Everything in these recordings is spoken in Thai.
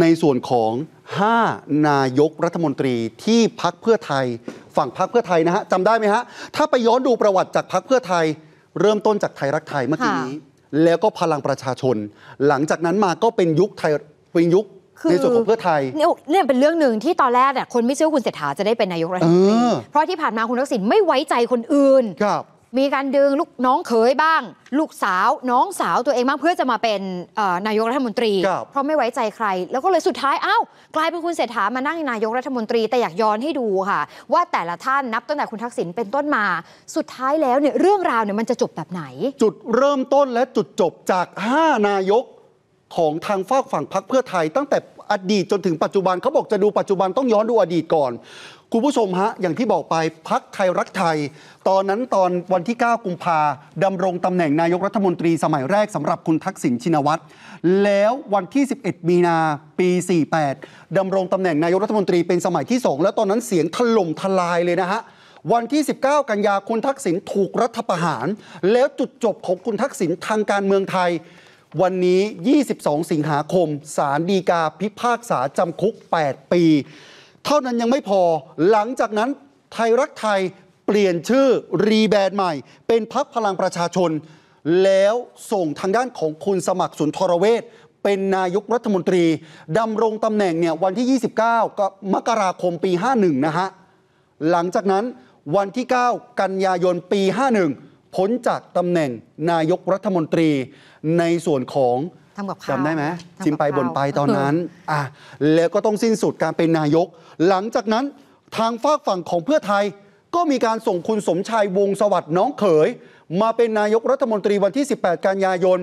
ในส่วนของ 5 นายกรัฐมนตรีที่พักเพื่อไทย ฝั่งพักเพื่อไทยนะฮะจำได้ไหมฮะ ถ้าไปย้อนดูประวัติจากพักเพื่อไทย เริ่มต้นจากไทยรักไทยเมื่อกี้นี้แล้วก็พลังประชาชน หลังจากนั้นมาก็เป็นยุคไทยเป็นยุคในส่วนของเพื่อไทยเนี่ยเป็นเรื่องหนึ่งที่ตอนแรกเนี่ยคนไม่เชื่อคุณเศรษฐาจะได้เป็นนายกรัฐมนตรีเพราะที่ผ่านมาคุณทักษิณไม่ไว้ใจคนอื่นมีการดึงลูกน้องเขยบ้าง ลูกสาวน้องสาวตัวเองบ้างเพื่อจะมาเป็นนายกรัฐมนตรี เพราะไม่ไว้ใจใคร แล้วก็เลยสุดท้ายอ้าวกลายเป็นคุณเศรษฐามานั่งนายกรัฐมนตรีแต่อยากย้อนให้ดูค่ะว่าแต่ละท่านนับตั้งแต่คุณทักษิณเป็นต้นมา สุดท้ายแล้วเนี่ยเรื่องราวเนี่ยมันจะจบแบบไหน จุดเริ่มต้นและจุดจบจาก5นายกของทางฝากฝั่งพักเพื่อไทย ตั้งแต่อดีตจนถึงปัจจุบันเขาบอกจะดูปัจจุบันต้องย้อนดูอดีตก่อนคุณผู้ชมฮะอย่างที่บอกไปพักไทยรักไทย ตอนนั้นตอนวันที่ 9 กุมภาดำรงตำแหน่งนายกรัฐมนตรีสมัยแรกสำหรับคุณทักษิณชินวัตรแล้ววันที่ 11มีนาปี48ดำรงตำแหน่งนายกรัฐมนตรีเป็นสมัยที่ 2 แล้วตอนนั้นเสียงถล่มทลายเลยนะฮะวันที่ 19 กันยาคุณทักษิณถูกรัฐประหาร แล้วจุดจบของคุณทักษิณทางการเมืองไทยวันนี้ 22 สิงหาคม สารดีกาพิพากษา จำคุก 8 ปี เท่านั้นยังไม่พอ หลังจากนั้นไทยรักไทยเปลี่ยนชื่อรีแบรนด์ใหม่ เป็นพักพลังประชาชน แล้วส่งทางด้านของคุณสมัครสุนทรเวชเป็นนายกรัฐมนตรีดำรงตำแหน่งเนี่ยวันที่ 29มกราคมปี 51 นะฮะ หลังจากนั้นวันที่ 9 กันยายนปี 51พ้นจากตำแหน่งนายกรัฐมนตรีในส่วนของจำได้ไหมจิมไปบ่นไปตอนนั้นอ่ะแล้วก็ต้องสิ้นสุดการเป็นนายก หลังจากนั้นทางฝากฝั่งของเพื่อไทยก็มีการส่งคุณสมชายวงสวัสดิ์น้องเขย มาเป็นนายกรัฐมนตรีวันที่ 18กันยายน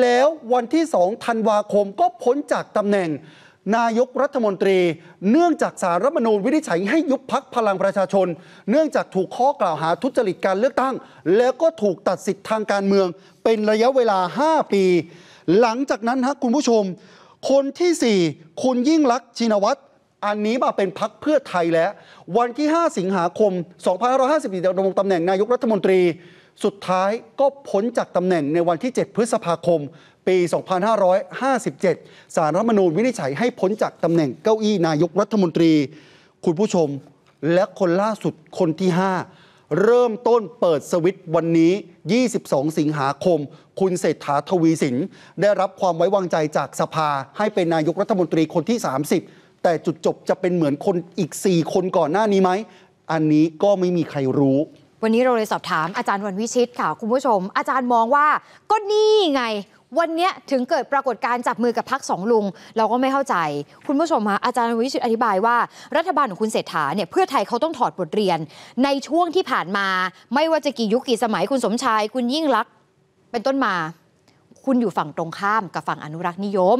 แล้ววันที่2ธันวาคมก็พ้นจากตำแหน่งนายกรัฐมนตรีเนื่องจากสารรัฐมนูญวินิจฉัยให้ยุบพักพลังประชาชน เนื่องจากถูกข้อกล่าวหาทุจริตการเลือกตั้ง แล้วก็ถูกตัดสิทธิ์ทางการเมืองเป็นระยะเวลา 5 ปี หลังจากนั้นฮะคุณผู้ชม คนที่ 4 คุณยิ่งลักษณ์ชินวัตรอันนี้มาเป็นพักเพื่อไทยแล้ว วันที่ 5 สิงหาคม2554ดำรงตำแหน่งนายกรัฐมนตรี สุดท้ายก็พ้นจากตำแหน่งในวันที่ 7 พฤษภาคมปี 2557 สารรัฐมนูญวินิจฉัยให้พ้นจากตำแหน่งเก้าอี้ นายกรัฐมนตรี คุณผู้ชม และคนล่าสุดคนที่ 5 เริ่มต้นเปิดสวิตวันนี้ 22 สิงหาคม คุณเศรษฐาทวีสินได้รับความไว้วางใจจากสภา ให้เป็นนายกรัฐมนตรีคนที่ 30 แต่จุดจบจะเป็นเหมือนคนอีก 4 คนก่อนหน้านี้ไหม อันนี้ก็ไม่มีใครรู้ วันนี้เราเลยสอบถาม อาจารย์วันวิชิตค่ะคุณผู้ชม อาจารย์มองว่าก็นี่ไงวันนี้ถึงเกิดปรากฏการจับมือกับพักสองลุง เราก็ไม่เข้าใจ คุณผู้ชมคะอาจารย์วิชิตอธิบายว่ารัฐบาลของคุณเศรษฐาเนี่ย เพื่อไทยเขาต้องถอดบทเรียน ในช่วงที่ผ่านมา ไม่ว่าจะกี่ยุคกี่สมัยคุณสมชาย คุณยิ่งรักเป็นต้นมา คุณอยู่ฝั่งตรงข้ามกับฝั่งอนุรักษ์นิยม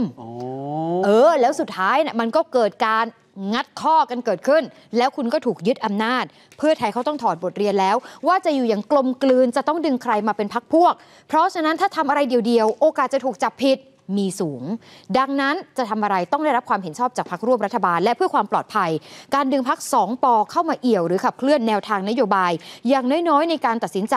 เออ แล้วสุดท้ายเนี่ยมันก็เกิดการงัดข้อกันเกิดขึ้น แล้วคุณก็ถูกยึดอำนาจ เพื่อไทยเขาต้องถอดบทเรียนแล้ว ว่าจะอยู่อย่างกลมกลืนจะต้องดึงใครมาเป็นพักพวก เพราะฉะนั้นถ้าทำอะไรเดียวๆโอกาสจะถูกจับผิด มีสูง ดังนั้นจะทำอะไรต้องได้รับความเห็นชอบจากพักร่วมรัฐบาลและเพื่อความปลอดภัย การดึงพักสองปอเข้ามาเอี่ยวหรือขับเคลื่อนแนวทางนโยบาย อย่างน้อยๆ ในการตัดสินใจ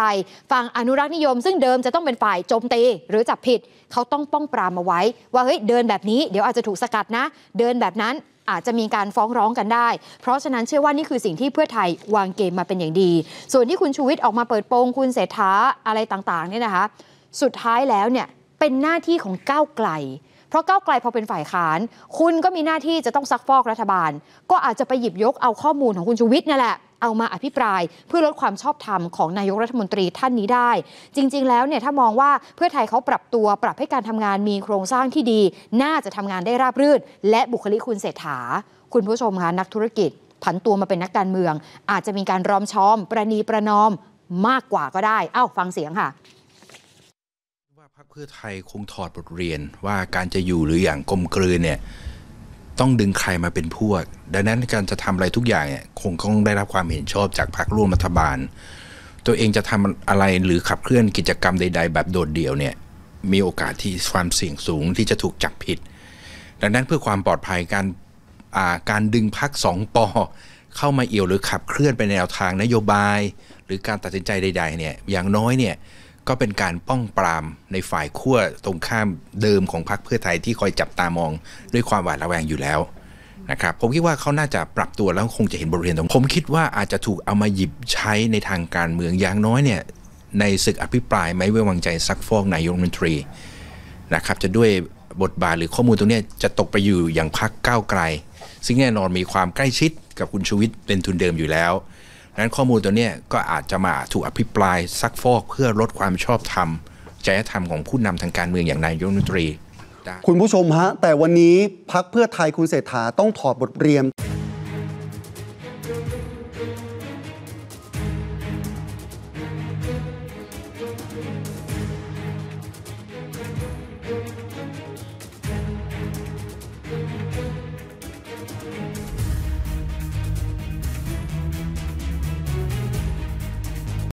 ฝั่งอนุรักษ์นิยมซึ่งเดิมจะต้องเป็นฝ่ายโจมตีหรือจับผิดเขาต้องป้องปรามเอาไว้ ว่าเฮ้ยเดินแบบนี้ เดี๋ยวอาจจะถูกสกัดนะ เดินแบบนั้นอาจจะมีการฟ้องร้องกันได้ เพราะฉะนั้นเชื่อว่านี่คือสิ่งที่เพื่อไทยวางเกมมาเป็นอย่างดี ส่วนที่คุณชูวิทย์ออกมาเปิดโปงคุณเศรษฐาอะไรต่างๆเนี่ยนะคะ สุดท้ายแล้วเนี่ยเป็นหน้าที่ของก้าวไกลเพราะก้าวไกลพอเป็นฝ่ายค้าน คุณก็มีหน้าที่จะต้องซักฟอกรัฐบาล ก็อาจจะไปหยิบยกเอาข้อมูลของคุณชูวิทย์นี่แหละ เอามาอภิปรายเพื่อลดความชอบธรรมของนายกรัฐมนตรีท่านนี้ได้ จริงๆ แล้วเนี่ยถ้ามองว่าเพื่อไทยเขาปรับตัวปรับให้การทำงานมีโครงสร้างที่ดี น่าจะทำงานได้ราบรื่นและบุคลิกคุณเศรษฐาคุณผู้ชมคะนักธุรกิจ ผันตัวมาเป็นนักการเมือง อาจจะมีการรอมชอมประนีประนอมมากกว่าก็ได้ เอ้าฟังเสียงค่ะว่าพรรคเพื่อไทยคงถอดบทเรียนว่าการจะอยู่หรืออย่างกลมกลืนเนี่ยต้องดึงใครมาเป็นพวกดังนั้นการจะทำอะไรทุกอย่างเนี่ยคงต้องได้รับความเห็นชอบจากพรรคร่วมรัฐบาล ตัวเองจะทำอะไรหรือขับเคลื่อนกิจกรรมใด ๆ แบบโดดเดี่ยวเนี่ยมีโอกาสที่ความเสี่ยงสูงที่จะถูกจับผิด ดังนั้นเพื่อความปลอดภัยการการดึงพักสองปอเข้ามาเอี่ยวหรือขับเคลื่อนไปแนวทางนโยบาย หรือการตัดสินใจใดๆเนี่ยอย่างน้อยเนี่ยก็เป็นการป้องปรามในฝ่ายขั้วตรงข้ามเดิมของพรรคเพื่อไทยที่คอยจับตามองด้วยความหวาดระแวงอยู่แล้วนะครับผมคิดว่าเขาน่าจะปรับตัวแล้วคงจะเห็นบทเรียนตรงผมคิดว่าอาจจะถูกเอามาหยิบใช้ในทางการเมืองอย่างน้อยเนี่ยในศึกอภิปรายไม่ไว้วางใจซักฟอกนายกรัฐมนตรีนะครับจะด้วยบทบาทหรือข้อมูลตรงนี้จะตกไปอยู่อย่างพักก้าวไกล ซึ่งแน่นอนมีความใกล้ชิดกับคุณชูวิทย์เป็นทุนเดิมอยู่แล้วนั้นข้อมูลตัวนี้ก็อาจจะมาถูกอภิปรายซักฟอกเพื่อลดความชอบธรรมจริยธรรมของผู้นำทางการเมืองอย่างนายกรัฐมนตรีคุณผู้ชมฮะแต่วันนี้พักเพื่อไทยคุณเศรษฐาต้องถอดบทเรียน